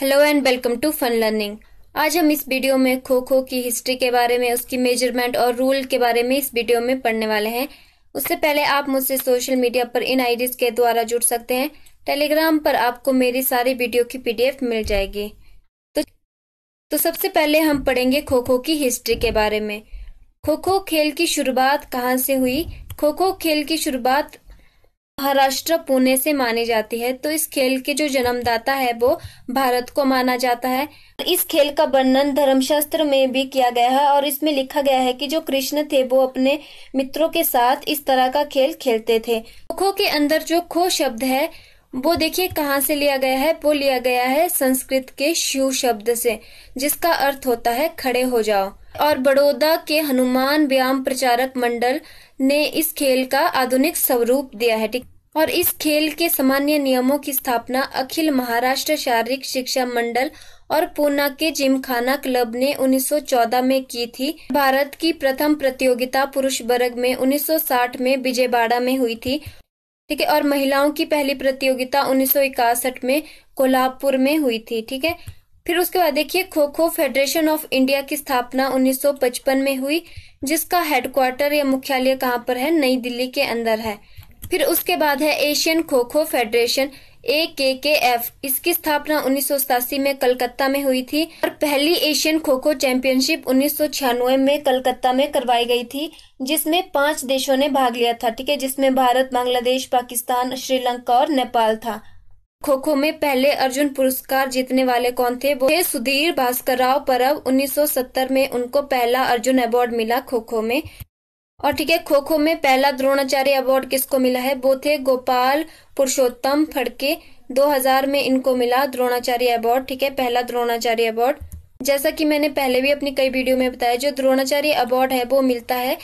hello and welcome to fun learning आज हम इस वीडियो में खो खो की हिस्ट्री के बारे में उसकी मेजरमेंट और रूल के बारे में इस वीडियो में पढ़ने वाले हैं उससे पहले आप मुझसे सोशल मीडिया पर इन आईडीज के द्वारा जुड़ सकते हैं टेलीग्राम पर आपको मेरी सारी वीडियो की पीडीएफ मिल जाएगी तो तो सबसे पहले हम पढ़ेंगे खो खो की हिस्ट्री के बारे में खो खो खेल की शुरुआत कहाँ से हुई खो खो खेल की शुरुआत महाराष्ट्र पुणे से मानी जाती है तो इस खेल के जो जन्मदाता है वो भारत को माना जाता है इस खेल का वर्णन धर्मशास्त्र में भी किया गया है और इसमें लिखा गया है कि जो कृष्ण थे वो अपने मित्रों के साथ इस तरह का खेल खेलते थे खो के अंदर जो खो शब्द है वो देखिए कहाँ से लिया गया है वो लिया गया है संस्कृत के शिव शब्द से जिसका अर्थ होता है खड़े हो जाओ और बड़ौदा के हनुमान व्यायाम प्रचारक मंडल ने इस खेल का आधुनिक स्वरूप दिया है ठीक और इस खेल के सामान्य नियमों की स्थापना अखिल महाराष्ट्र शारीरिक शिक्षा मंडल और पूना के जिमखाना क्लब ने 1914 में की थी भारत की प्रथम प्रतियोगिता पुरुष वर्ग में 1960 में विजयवाड़ा में हुई थी ठीक है और महिलाओं की पहली प्रतियोगिता उन्नीस में कोल्हापुर में हुई थी ठीक है फिर उसके बाद देखिए खो खो फेडरेशन ऑफ इंडिया की स्थापना 1955 में हुई जिसका हेडक्वार्टर या मुख्यालय कहाँ पर है नई दिल्ली के अंदर है फिर उसके बाद है एशियन खो खो फेडरेशन ए के के एफ इसकी स्थापना उन्नीस में कलकत्ता में हुई थी और पहली एशियन खो खो चैंपियनशिप उन्नीस में कलकत्ता में करवाई गई थी जिसमें पांच देशों ने भाग लिया था ठीक है जिसमें भारत बांग्लादेश पाकिस्तान श्रीलंका और नेपाल था खो खो में पहले अर्जुन पुरस्कार जीतने वाले कौन थे वो थे सुधीर राव परब 1970 में उनको पहला अर्जुन अवार्ड मिला खो खो में और ठीक है खो खो में पहला द्रोणाचार्य अवार्ड किसको मिला है वो थे गोपाल पुरुषोत्तम फड़के 2000 में इनको मिला द्रोणाचार्य अवार्ड ठीक है पहला द्रोणाचार्य अवार्ड जैसा कि मैंने पहले भी अपनी कई वीडियो में बताया जो द्रोणाचार्य अवार्ड है वो मिलता है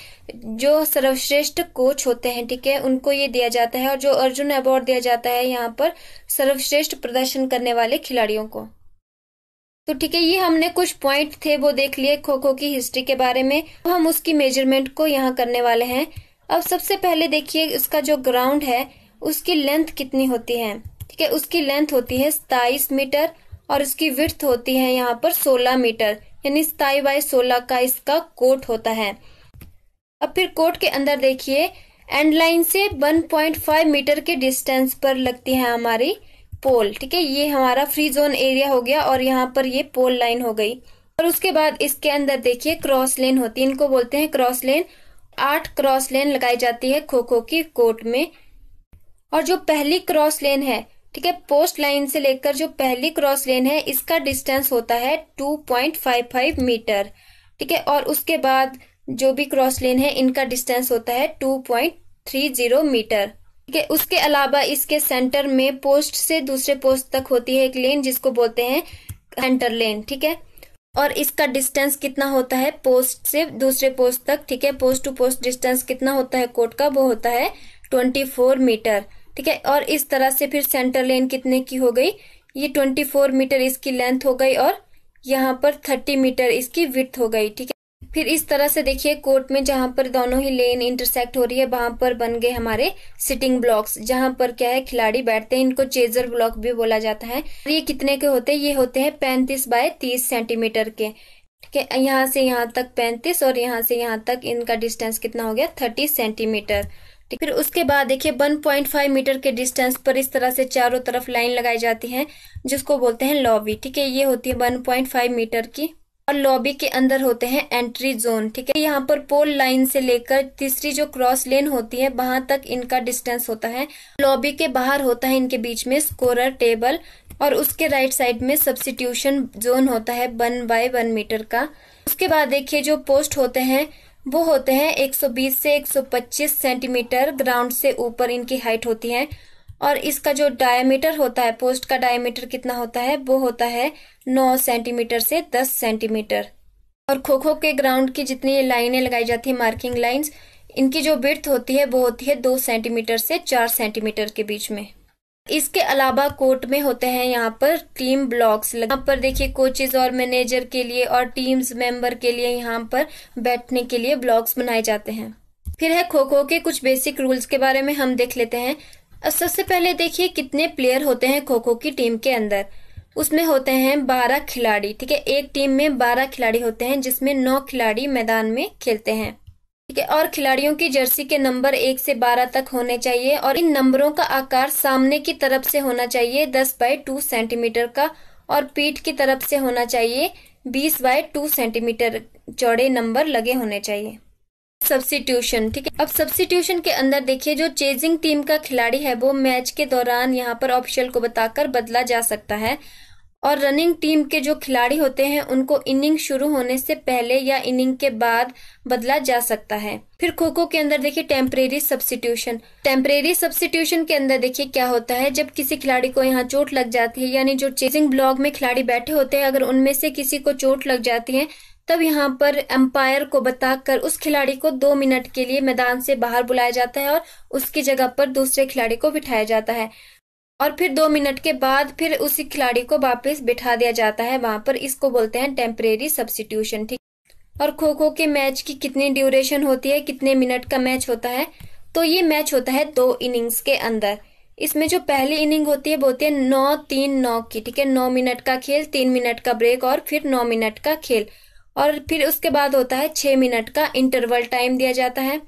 जो सर्वश्रेष्ठ कोच होते हैं ठीक है उनको ये दिया जाता है और जो अर्जुन अवार्ड दिया जाता है यहाँ पर सर्वश्रेष्ठ प्रदर्शन करने वाले खिलाड़ियों को तो ठीक है ये हमने कुछ पॉइंट थे वो देख लिए खो खो की हिस्ट्री के बारे में तो हम उसकी मेजरमेंट को यहाँ करने वाले हैं अब सबसे पहले देखिए उसका जो ग्राउंड है उसकी लेंथ कितनी होती है ठीक है उसकी लेंथ होती है सताइस मीटर और इसकी विर्थ होती है यहाँ पर 16 मीटर यानी सताई बाई सोलह का इसका कोट होता है अब फिर कोट के अंदर देखिए एंड लाइन से 1.5 मीटर के डिस्टेंस पर लगती है हमारी पोल ठीक है ये हमारा फ्री जोन एरिया हो गया और यहाँ पर ये पोल लाइन हो गई और उसके बाद इसके अंदर देखिए क्रॉस लेन होती है इनको बोलते हैं क्रॉस लेन आठ क्रॉस लेन लगाई जाती है खो खो की कोर्ट में और जो पहली क्रॉस लेन है ठीक है पोस्ट लाइन से लेकर जो पहली क्रॉस लेन है इसका डिस्टेंस होता है 2.55 मीटर ठीक है और उसके बाद जो भी क्रॉस लेन है इनका डिस्टेंस होता है 2.30 मीटर ठीक है उसके अलावा इसके सेंटर में पोस्ट से दूसरे पोस्ट तक होती है एक लेन जिसको बोलते हैं सेंटर लेन ठीक है और इसका डिस्टेंस कितना होता है पोस्ट से दूसरे पोस्ट तक ठीक है पोस्ट टू पोस्ट डिस्टेंस कितना होता है कोर्ट का वो होता है 24 मीटर ठीक है और इस तरह से फिर सेंटर लेन कितने की हो गई ये ट्वेंटी फोर मीटर इसकी लेंथ हो गई और यहाँ पर थर्टी मीटर इसकी विथ हो गई ठीक है फिर इस तरह से देखिए कोर्ट में जहां पर दोनों ही लेन इंटरसेक्ट हो रही है वहां पर बन गए हमारे सिटिंग ब्लॉक्स जहां पर क्या है खिलाड़ी बैठते हैं इनको चेजर ब्लॉक भी बोला जाता है ये कितने के होते हैं ये होते हैं पैंतीस बाय तीस सेंटीमीटर के ठीक है यहाँ से यहाँ तक पैंतीस और यहाँ से यहाँ तक इनका डिस्टेंस कितना हो गया थर्टी सेंटीमीटर फिर उसके बाद देखिए 1.5 मीटर के डिस्टेंस पर इस तरह से चारों तरफ लाइन लगाई जाती है जिसको बोलते हैं लॉबी ठीक है ये होती है 1.5 मीटर की और लॉबी के अंदर होते हैं एंट्री जोन ठीक है यहाँ पर पोल लाइन से लेकर तीसरी जो क्रॉस लेन होती है वहां तक इनका डिस्टेंस होता है लॉबी के बाहर होता है इनके बीच में स्कोरर टेबल और उसके राइट साइड में सब्सिट्यूशन जोन होता है वन बाय वन मीटर का उसके बाद देखिए जो पोस्ट होते हैं वो होते हैं 120 से 125 सेंटीमीटर ग्राउंड से ऊपर इनकी हाइट होती है और इसका जो डायमीटर होता है पोस्ट का डायमीटर कितना होता है वो होता है 9 सेंटीमीटर से 10 सेंटीमीटर और खो खो के ग्राउंड की जितनी लाइनें लगाई जाती है मार्किंग लाइंस इनकी जो बिर्थ होती है वो होती है दो सेंटीमीटर से चार सेंटीमीटर के बीच में इसके अलावा कोर्ट में होते हैं यहाँ पर टीम ब्लॉक्स यहाँ पर देखिए कोचेज और मैनेजर के लिए और टीम्स मेंबर के लिए यहाँ पर बैठने के लिए ब्लॉक्स बनाए जाते हैं फिर है खो खो के कुछ बेसिक रूल्स के बारे में हम देख लेते हैं सबसे पहले देखिए कितने प्लेयर होते हैं खो खो की टीम के अंदर उसमें होते हैं बारह खिलाड़ी ठीक है एक टीम में बारह खिलाड़ी होते हैं जिसमें नौ खिलाड़ी मैदान में खेलते हैं ठीक है और खिलाड़ियों की जर्सी के नंबर एक से बारह तक होने चाहिए और इन नंबरों का आकार सामने की तरफ से होना चाहिए दस बाय टू सेंटीमीटर का और पीठ की तरफ से होना चाहिए बीस बाय टू सेंटीमीटर चौड़े नंबर लगे होने चाहिए सब्सटीट्यूशन ठीक है अब सब्सटीट्यूशन के अंदर देखिए जो चेजिंग टीम का खिलाड़ी है वो मैच के दौरान यहाँ पर ऑफिशियल को बताकर बदला जा सकता है और रनिंग टीम के जो खिलाड़ी होते हैं उनको इनिंग शुरू होने से पहले या इनिंग के बाद बदला जा सकता है फिर खो खो के अंदर देखिए टेम्परेरी सब्सटीट्यूशन टेम्परेरी सब्सटीट्यूशन के अंदर देखिए क्या होता है जब किसी खिलाड़ी को यहाँ चोट लग जाती है यानी जो चेजिंग ब्लॉक में खिलाड़ी बैठे होते हैं अगर उनमें से किसी को चोट लग जाती है तब यहाँ पर एम्पायर को बताकर उस खिलाड़ी को दो मिनट के लिए मैदान से बाहर बुलाया जाता है और उसकी जगह पर दूसरे खिलाड़ी को बिठाया जाता है और फिर दो मिनट के बाद फिर उसी खिलाड़ी को वापस बिठा दिया जाता है वहां पर इसको बोलते हैं टेम्परेरी सब्सिट्यूशन ठीक और खो खो के मैच की कितनी ड्यूरेशन होती है कितने मिनट का मैच होता है तो ये मैच होता है दो इनिंग्स के अंदर इसमें जो पहली इनिंग होती है वो होती है नौ तीन नौ की ठीक है नौ मिनट का खेल तीन मिनट का ब्रेक और फिर नौ मिनट का खेल और फिर उसके बाद होता है छह मिनट का इंटरवल टाइम दिया जाता है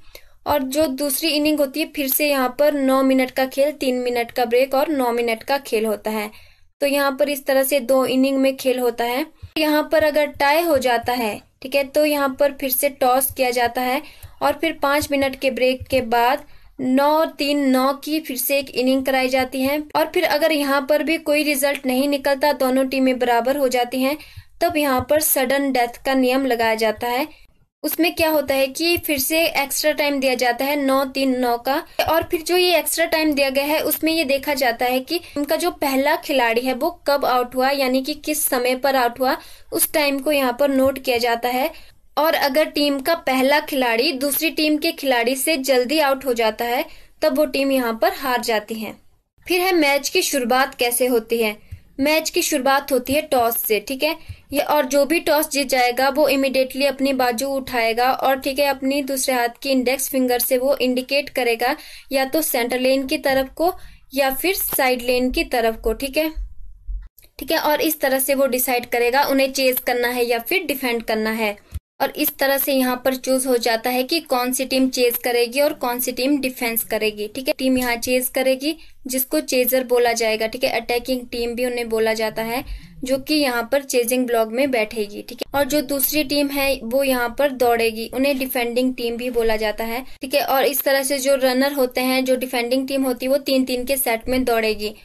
और जो दूसरी इनिंग होती है फिर से यहाँ पर नौ मिनट का खेल तीन मिनट का ब्रेक और नौ मिनट का खेल होता है तो यहाँ पर इस तरह से दो इनिंग में खेल होता है यहाँ पर अगर टाई हो जाता है ठीक है तो यहाँ पर फिर से टॉस किया जाता है और फिर पांच मिनट के ब्रेक के बाद नौ तीन नौ की फिर से एक इनिंग कराई जाती है और फिर अगर यहाँ पर भी कोई रिजल्ट नहीं निकलता दोनों टीमें बराबर हो जाती हैं तब यहाँ पर सडन डेथ का नियम लगाया जाता है उसमें क्या होता है कि फिर से एक्स्ट्रा टाइम दिया जाता है नौ तीन नौ का और फिर जो ये एक्स्ट्रा टाइम दिया गया है उसमें ये देखा जाता है कि उनका जो पहला खिलाड़ी है वो कब आउट हुआ यानी कि किस समय पर आउट हुआ उस टाइम को यहाँ पर नोट किया जाता है और अगर टीम का पहला खिलाड़ी दूसरी टीम के खिलाड़ी से जल्दी आउट हो जाता है तब वो टीम यहाँ पर हार जाती है फिर है मैच की शुरुआत कैसे होती है मैच की शुरुआत होती है टॉस से ठीक है ये और जो भी टॉस जीत जाएगा वो इमिडिएटली अपनी बाजू उठाएगा और ठीक है अपनी दूसरे हाथ की इंडेक्स फिंगर से वो इंडिकेट करेगा या तो सेंटर लेन की तरफ को या फिर साइड लेन की तरफ को ठीक है ठीक है और इस तरह से वो डिसाइड करेगा उन्हें चेज करना है या फिर डिफेंड करना है और इस तरह से यहाँ पर चूज हो जाता है कि कौन सी टीम चेज करेगी और कौन सी टीम डिफेंस करेगी ठीक है टीम यहाँ चेज करेगी जिसको चेजर बोला जाएगा ठीक है अटैकिंग टीम भी उन्हें बोला जाता है जो कि यहाँ पर चेजिंग ब्लॉक में बैठेगी ठीक है और जो दूसरी टीम है वो यहाँ पर दौड़ेगी उन्हें डिफेंडिंग टीम भी बोला जाता है ठीक है और इस तरह से जो रनर होते हैं जो डिफेंडिंग टीम होती है वो तीन तीन के सेट में दौड़ेगी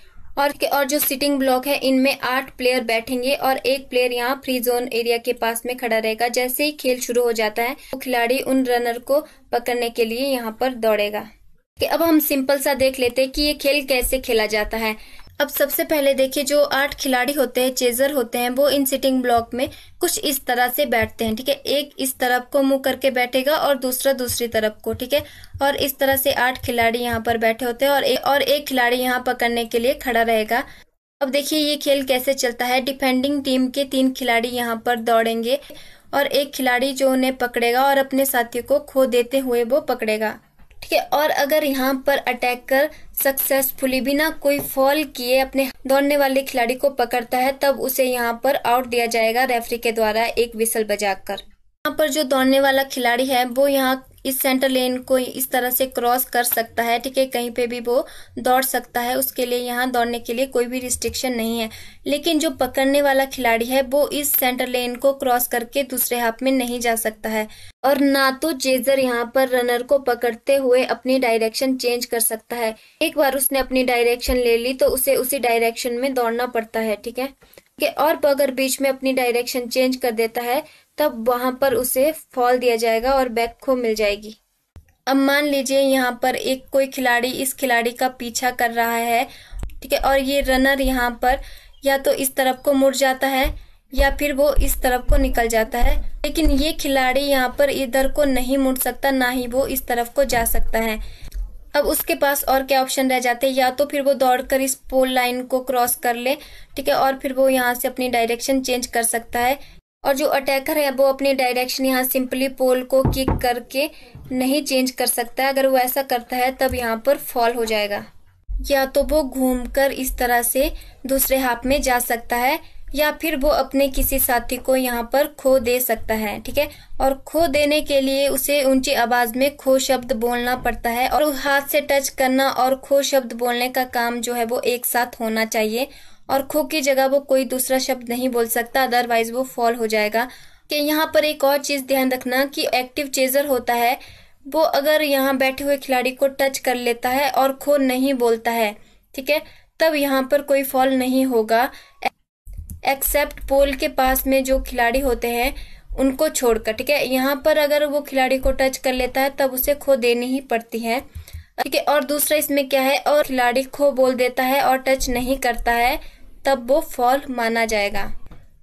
और और जो सिटिंग ब्लॉक है इनमें आठ प्लेयर बैठेंगे और एक प्लेयर यहाँ फ्री जोन एरिया के पास में खड़ा रहेगा जैसे ही खेल शुरू हो जाता है तो खिलाड़ी उन रनर को पकड़ने के लिए यहाँ पर दौड़ेगा कि अब हम सिंपल सा देख लेते हैं कि ये खेल कैसे खेला जाता है अब सबसे पहले देखिए जो आठ खिलाड़ी होते हैं चेजर होते हैं वो इन सिटिंग ब्लॉक में कुछ इस तरह से बैठते हैं ठीक है एक इस तरफ को मुंह करके बैठेगा और दूसरा दूसरी तरफ को ठीक है और इस तरह से आठ खिलाड़ी यहाँ पर बैठे होते हैं और ए, और एक खिलाड़ी यहाँ पकड़ने के लिए खड़ा रहेगा अब देखिए ये खेल कैसे चलता है डिफेंडिंग टीम के तीन खिलाड़ी यहाँ पर दौड़ेंगे और एक खिलाड़ी जो उन्हें पकड़ेगा और अपने साथियों को खो देते हुए वो पकड़ेगा ठीक है और अगर यहाँ पर अटैक कर सक्सेसफुली बिना कोई फॉल किए अपने दौड़ने वाले खिलाड़ी को पकड़ता है तब उसे यहाँ पर आउट दिया जाएगा रेफरी के द्वारा एक विसल बजाकर यहाँ पर जो दौड़ने वाला खिलाड़ी है वो यहाँ इस सेंटर लेन को इस तरह से क्रॉस कर सकता है ठीक है कहीं पे भी वो दौड़ सकता है उसके लिए यहाँ दौड़ने के लिए कोई भी रिस्ट्रिक्शन नहीं है लेकिन जो पकड़ने वाला खिलाड़ी है वो इस सेंटर लेन को क्रॉस करके दूसरे हाफ में नहीं जा सकता है और ना तो जेजर यहाँ पर रनर को पकड़ते हुए अपनी डायरेक्शन चेंज कर सकता है एक बार उसने अपनी डायरेक्शन ले ली तो उसे उसी डायरेक्शन में दौड़ना पड़ता है ठीक है और अगर बीच में अपनी डायरेक्शन चेंज कर देता है तब वहां पर उसे फॉल दिया जाएगा और बैक खो मिल जाएगी अब मान लीजिए यहाँ पर एक कोई खिलाड़ी इस खिलाड़ी का पीछा कर रहा है ठीक है और ये रनर यहाँ पर या तो इस तरफ को मुड़ जाता है या फिर वो इस तरफ को निकल जाता है लेकिन ये खिलाड़ी यहाँ पर इधर को नहीं मुड़ सकता ना ही वो इस तरफ को जा सकता है अब उसके पास और क्या ऑप्शन रह जाते हैं या तो फिर वो दौड़कर इस पोल लाइन को क्रॉस कर ले ठीक है और फिर वो यहाँ से अपनी डायरेक्शन चेंज कर सकता है और जो अटैकर है वो अपनी डायरेक्शन यहाँ सिंपली पोल को किक करके नहीं चेंज कर सकता है अगर वो ऐसा करता है तब यहाँ पर फॉल हो जाएगा या तो वो घूमकर इस तरह से दूसरे हाफ में जा सकता है या फिर वो अपने किसी साथी को यहाँ पर खो दे सकता है ठीक है और खो देने के लिए उसे ऊंची आवाज में खो शब्द बोलना पड़ता है और हाथ से टच करना और खो शब्द बोलने का काम जो है वो एक साथ होना चाहिए और खो की जगह वो कोई दूसरा शब्द नहीं बोल सकता अदरवाइज वो फॉल हो जाएगा कि यहाँ पर एक और चीज ध्यान रखना कि एक्टिव चेजर होता है वो अगर यहाँ बैठे हुए खिलाड़ी को टच कर लेता है और खो नहीं बोलता है ठीक है तब यहाँ पर कोई फॉल नहीं होगा एक्सेप्ट पोल के पास में जो खिलाड़ी होते हैं उनको छोड़कर ठीक है यहाँ पर अगर वो खिलाड़ी को टच कर लेता है तब उसे खो देनी ही पड़ती है ठीक है और दूसरा इसमें क्या है और खिलाड़ी खो बोल देता है और टच नहीं करता है तब वो फॉल माना जाएगा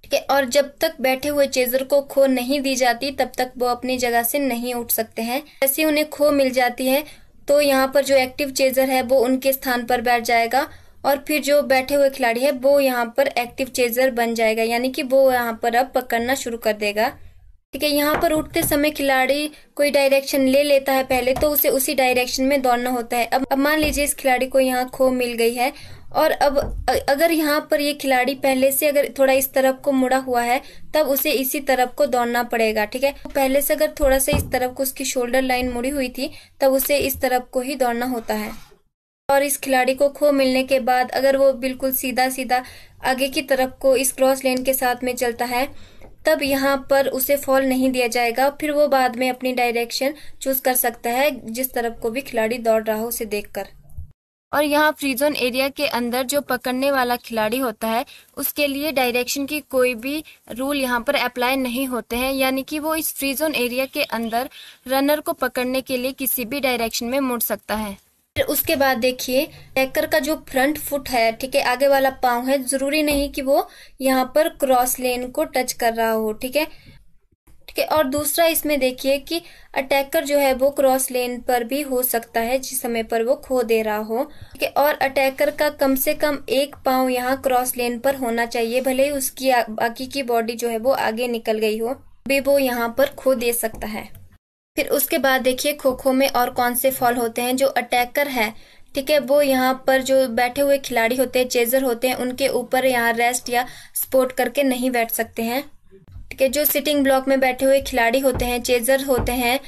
ठीक है और जब तक बैठे हुए चेजर को खो नहीं दी जाती तब तक वो अपनी जगह से नहीं उठ सकते हैं जैसे उन्हें खो मिल जाती है तो यहाँ पर जो एक्टिव चेजर है वो उनके स्थान पर बैठ जाएगा और फिर जो बैठे हुए खिलाड़ी है वो यहाँ पर एक्टिव चेजर बन जाएगा यानी कि वो यहाँ पर अब पकड़ना शुरू कर देगा ठीक है यहाँ पर उठते समय खिलाड़ी कोई डायरेक्शन ले लेता है पहले तो उसे उसी डायरेक्शन में दौड़ना होता है अब अब मान लीजिए इस खिलाड़ी को यहाँ खो मिल गई है और अब अगर यहाँ पर ये खिलाड़ी पहले से अगर थोड़ा इस तरफ को मुड़ा हुआ है तब उसे इसी तरफ को दौड़ना पड़ेगा ठीक है पहले से अगर थोड़ा सा इस तरफ को उसकी शोल्डर लाइन मुड़ी हुई थी तब उसे इस तरफ को ही दौड़ना होता है और इस खिलाड़ी को खो मिलने के बाद अगर वो बिल्कुल सीधा सीधा आगे की तरफ को इस क्रॉस लेन के साथ में चलता है तब यहाँ पर उसे फॉल नहीं दिया जाएगा फिर वो बाद में अपनी डायरेक्शन चूज कर सकता है जिस तरफ को भी खिलाड़ी दौड़ रहा हो उसे देखकर और यहाँ फ्री जोन एरिया के अंदर जो पकड़ने वाला खिलाड़ी होता है उसके लिए डायरेक्शन की कोई भी रूल यहाँ पर अप्लाई नहीं होते हैं यानी कि वो इस फ्री जोन एरिया के अंदर रनर को पकड़ने के लिए किसी भी डायरेक्शन में मुड़ सकता है फिर उसके बाद देखिए टैकर का जो फ्रंट फुट है ठीक है आगे वाला पाँव है जरूरी नहीं कि वो यहाँ पर क्रॉस लेन को टच कर रहा हो ठीक है ठीक है और दूसरा इसमें देखिए कि अटैकर जो है वो क्रॉस लेन पर भी हो सकता है जिस समय पर वो खो दे रहा हो ठीक है और अटैकर का कम से कम एक पांव यहाँ क्रॉस लेन पर होना चाहिए भले ही उसकी बाकी की बॉडी जो है वो आगे निकल गई हो भी वो यहाँ पर खो दे सकता है फिर उसके बाद देखिए खो खो में और कौन से फॉल होते हैं जो अटैकर है ठीक है वो यहाँ पर जो बैठे हुए खिलाड़ी होते हैं चेजर होते हैं उनके ऊपर यहाँ रेस्ट या स्पोर्ट करके नहीं बैठ सकते हैं ठीक है जो सिटिंग ब्लॉक में बैठे हुए खिलाड़ी होते हैं चेजर होते हैं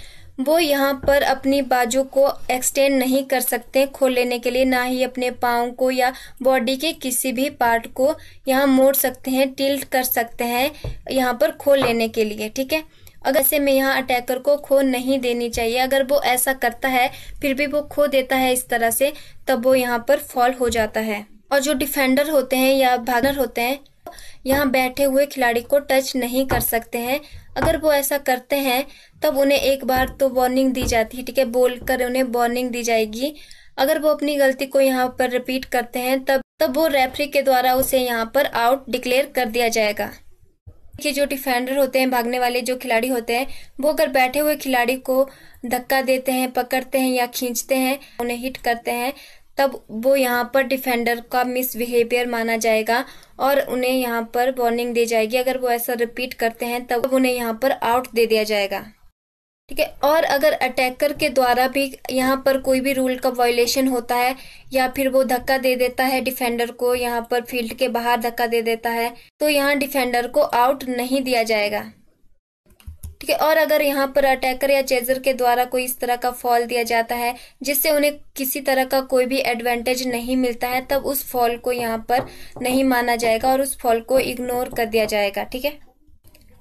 वो यहाँ पर अपनी बाजू को एक्सटेंड नहीं कर सकते खोल लेने के लिए ना ही अपने पाँव को या बॉडी के किसी भी पार्ट को यहाँ मोड़ सकते हैं टिल्ट कर सकते हैं यहाँ पर खोल लेने के लिए ठीक है अगर से मैं यहाँ अटैकर को खो नहीं देनी चाहिए अगर वो ऐसा करता है फिर भी वो खो देता है इस तरह से तब वो यहाँ पर फॉल हो जाता है और जो डिफेंडर होते हैं या भागर होते हैं यहाँ बैठे हुए खिलाड़ी को टच नहीं कर सकते हैं अगर वो ऐसा करते हैं तब उन्हें एक बार तो वार्निंग दी जाती है ठीक है बोल कर उन्हें वार्निंग दी जाएगी अगर वो अपनी गलती को यहाँ पर रिपीट करते हैं तब तब वो रेफरी के द्वारा उसे यहाँ पर आउट डिक्लेयर कर दिया जाएगा देखिए जो डिफेंडर होते हैं भागने वाले जो खिलाड़ी होते हैं वो अगर बैठे हुए खिलाड़ी को धक्का देते हैं पकड़ते हैं या खींचते हैं उन्हें हिट करते हैं तब वो यहाँ पर डिफेंडर का मिसबिहेवियर माना जाएगा और उन्हें यहाँ पर वार्निंग दी जाएगी अगर वो ऐसा रिपीट करते हैं तब उन्हें यहाँ पर आउट दे दिया जाएगा ठीक है और अगर अटैकर के द्वारा भी यहाँ पर कोई भी रूल का वायोलेशन होता है या फिर वो धक्का दे देता है डिफेंडर को यहाँ पर फील्ड के बाहर धक्का दे देता है तो यहाँ डिफेंडर को आउट नहीं दिया जाएगा ठीक है और अगर यहाँ पर अटैकर या चेजर के द्वारा कोई इस तरह का फॉल दिया जाता है जिससे उन्हें किसी तरह का कोई भी एडवांटेज नहीं मिलता है तब उस फॉल को यहाँ पर नहीं माना जाएगा और उस फॉल को इग्नोर कर दिया जाएगा ठीक है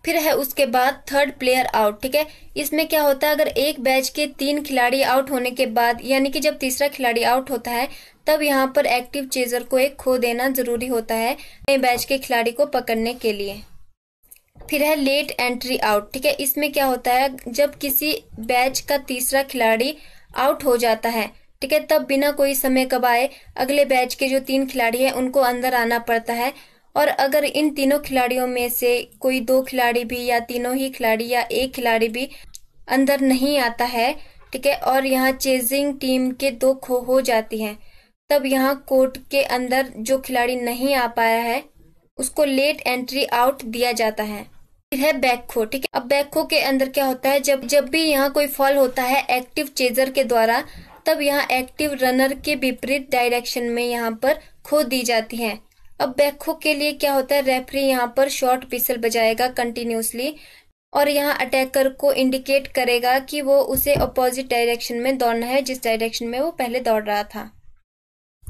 फिर है उसके बाद थर्ड प्लेयर आउट ठीक है इसमें क्या होता है अगर एक बैच के तीन खिलाड़ी आउट होने के बाद यानी कि जब तीसरा खिलाड़ी आउट होता है तब यहाँ पर एक्टिव चेजर को एक खो देना जरूरी होता है नए बैच के खिलाड़ी को पकड़ने के लिए फिर है लेट एंट्री आउट ठीक है इसमें क्या होता है जब किसी बैच का तीसरा खिलाड़ी आउट हो जाता है ठीक है तब बिना कोई समय आए अगले बैच के जो तीन खिलाड़ी हैं उनको अंदर आना पड़ता है और अगर इन तीनों खिलाड़ियों में से कोई दो खिलाड़ी भी या तीनों ही खिलाड़ी या एक खिलाड़ी भी अंदर नहीं आता है ठीक है और यहाँ चेजिंग टीम के दो खो हो जाती हैं तब यहाँ कोर्ट के अंदर जो खिलाड़ी नहीं आ पाया है उसको लेट एंट्री आउट दिया जाता है फिर है बैकखो ठीक है अब बैकखो के अंदर क्या होता है जब जब भी यहाँ कोई फॉल होता है एक्टिव चेजर के द्वारा तब यहाँ एक्टिव रनर के विपरीत डायरेक्शन में यहाँ पर खो दी जाती है अब बैकखो के लिए क्या होता है रेफरी यहाँ पर शॉर्ट पिसल बजाएगा कंटिन्यूसली और यहाँ अटैकर को इंडिकेट करेगा कि वो उसे अपोजिट डायरेक्शन में दौड़ना है जिस डायरेक्शन में वो पहले दौड़ रहा था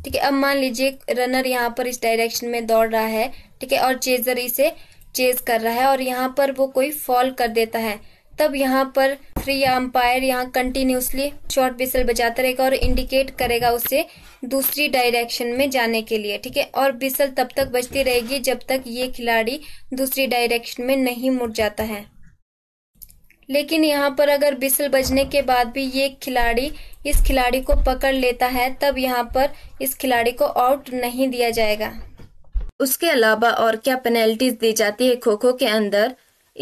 ठीक है अब मान लीजिए रनर यहाँ पर इस डायरेक्शन में दौड़ रहा है ठीक है और चेजर इसे चेज कर रहा है और यहाँ पर वो कोई फॉल कर देता है तब यहाँ पर फ्री अंपायर यहाँ कंटिन्यूसली शॉर्ट बिसल बजाता रहेगा और इंडिकेट करेगा उसे दूसरी डायरेक्शन में जाने के लिए ठीक है और बिसल तब तक बजती रहेगी जब तक ये खिलाड़ी दूसरी डायरेक्शन में नहीं मुड़ जाता है लेकिन यहाँ पर अगर बिसल बजने के बाद भी ये खिलाड़ी इस खिलाड़ी को पकड़ लेता है तब यहाँ पर इस खिलाड़ी को आउट नहीं दिया जाएगा उसके अलावा और क्या पेनल्टीज दी जाती है खो खो के अंदर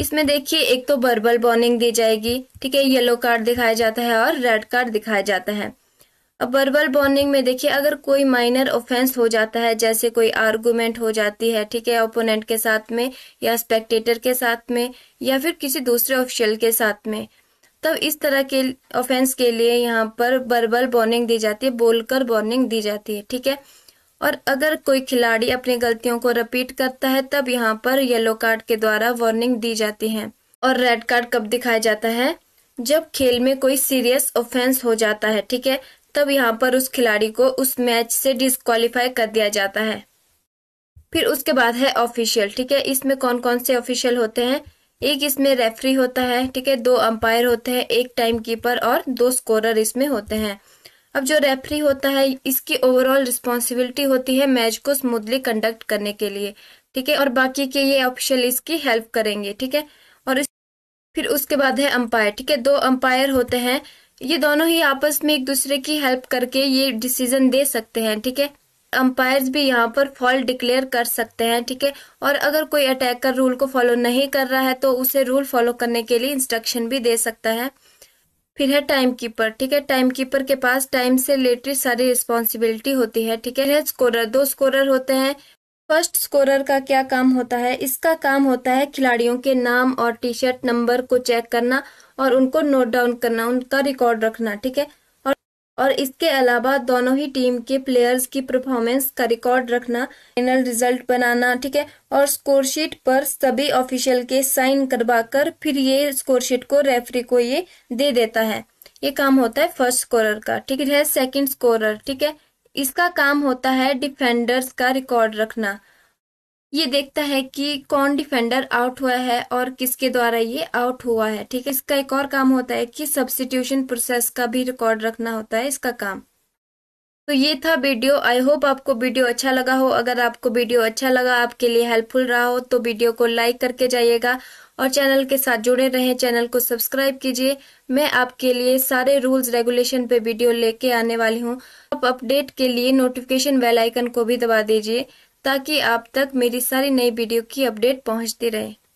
इसमें देखिए एक तो बर्बल बॉर्निंग दी जाएगी ठीक है येलो कार्ड दिखाया जाता है और रेड कार्ड दिखाया जाता है अब बर्बल बॉर्निंग में देखिए अगर कोई माइनर ऑफेंस हो जाता है जैसे कोई आर्गूमेंट हो जाती है ठीक है ओपोनेंट के साथ में या स्पेक्टेटर के साथ में या फिर किसी दूसरे ऑफिशियल के साथ में तब इस तरह के ऑफेंस के लिए यहाँ पर बर्बल बॉर्निंग दी जाती है बोलकर बॉर्निंग दी जाती है ठीक है और अगर कोई खिलाड़ी अपनी गलतियों को रिपीट करता है तब यहाँ पर येलो कार्ड के द्वारा वार्निंग दी जाती है और रेड कार्ड कब दिखाया जाता है जब खेल में कोई सीरियस ऑफेंस हो जाता है ठीक है तब यहाँ पर उस खिलाड़ी को उस मैच से डिस्कालीफाई कर दिया जाता है फिर उसके बाद है ऑफिशियल ठीक है इसमें कौन कौन से ऑफिशियल होते हैं एक इसमें रेफरी होता है ठीक है दो अंपायर होते हैं एक टाइम कीपर और दो स्कोरर इसमें होते हैं अब जो रेफरी होता है इसकी ओवरऑल रिस्पॉन्सिबिलिटी होती है मैच को स्मूथली कंडक्ट करने के लिए ठीक है और बाकी के ये ऑफिशियल इसकी हेल्प करेंगे ठीक है और इस फिर उसके बाद है अंपायर ठीक है दो अंपायर होते हैं ये दोनों ही आपस में एक दूसरे की हेल्प करके ये डिसीजन दे सकते हैं ठीक है अंपायर्स भी यहाँ पर फॉल डिक्लेयर कर सकते हैं ठीक है और अगर कोई अटैकर रूल को फॉलो नहीं कर रहा है तो उसे रूल फॉलो करने के लिए इंस्ट्रक्शन भी दे सकता है फिर है टाइम कीपर ठीक है टाइम कीपर के पास टाइम से रिलेटेड सारी रिस्पॉन्सिबिलिटी होती है ठीक है स्कोरर दो स्कोरर होते हैं फर्स्ट स्कोरर का क्या काम होता है इसका काम होता है खिलाड़ियों के नाम और टी शर्ट नंबर को चेक करना और उनको नोट डाउन करना उनका रिकॉर्ड रखना ठीक है और इसके अलावा दोनों ही टीम के प्लेयर्स की परफॉर्मेंस का रिकॉर्ड रखना फाइनल रिजल्ट बनाना ठीक है और स्कोर शीट पर सभी ऑफिशियल के साइन करवा कर फिर ये स्कोर शीट को रेफरी को ये दे देता है ये काम होता है फर्स्ट स्कोरर का ठीक है सेकंड स्कोरर ठीक है इसका काम होता है डिफेंडर्स का रिकॉर्ड रखना ये देखता है कि कौन डिफेंडर आउट हुआ है और किसके द्वारा ये आउट हुआ है ठीक है इसका एक और काम होता है कि सब्सटीट्यूशन प्रोसेस का भी रिकॉर्ड रखना होता है इसका काम तो ये था वीडियो आई होप आपको वीडियो अच्छा लगा हो अगर आपको वीडियो अच्छा लगा आपके लिए हेल्पफुल रहा हो तो वीडियो को लाइक करके जाइएगा और चैनल के साथ जुड़े रहें चैनल को सब्सक्राइब कीजिए मैं आपके लिए सारे रूल्स रेगुलेशन पे वीडियो लेके आने वाली हूँ आप अपडेट के लिए नोटिफिकेशन बेल आइकन को भी दबा दीजिए ताकि आप तक मेरी सारी नई वीडियो की अपडेट पहुंचती रहे